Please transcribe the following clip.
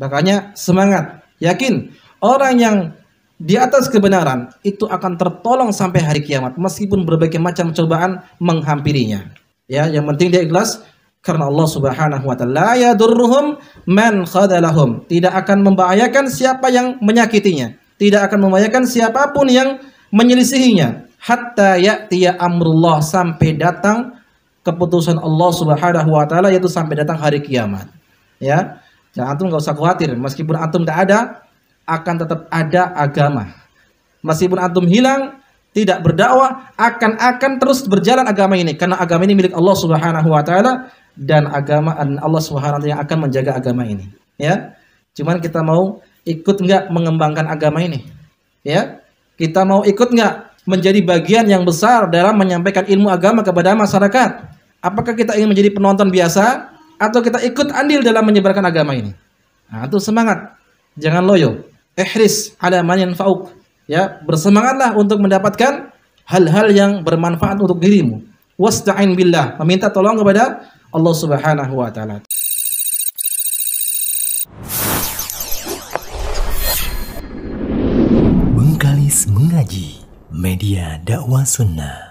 Makanya semangat, yakin orang yang di atas kebenaran itu akan tertolong sampai hari kiamat meskipun berbagai macam cobaan menghampirinya. Ya, yang penting dia ikhlas karena Allah Subhanahu wa taala ya durruhum man khadalahum. Tidak akan membahayakan siapa yang menyakitinya. Tidak akan membahayakan siapapun yang menyelisihinya. Hatta ya'tiya amrullah sampai datang keputusan Allah Subhanahu wa taala yaitu sampai datang hari kiamat. Ya. Jadi antum nggak usah khawatir, meskipun antum tidak ada, akan tetap ada agama. Meskipun antum hilang, tidak berdakwah, akan akan terus berjalan agama ini karena agama ini milik Allah Subhanahu wa taala dan agama dan Allah Subhanahu wa taala yang akan menjaga agama ini, ya. Cuman kita mau ikut nggak mengembangkan agama ini, ya? Kita mau ikut nggak menjadi bagian yang besar dalam menyampaikan ilmu agama kepada masyarakat? Apakah kita ingin menjadi penonton biasa atau kita ikut andil dalam menyebarkan agama ini. Nah, itu semangat. Jangan loyo. Ihris ada man fauk, Ya, bersemangatlah untuk mendapatkan hal-hal yang bermanfaat untuk dirimu. Wasta'in billah, meminta tolong kepada Allah Subhanahu wa taala. Bengkalis mengaji media dakwah sunnah.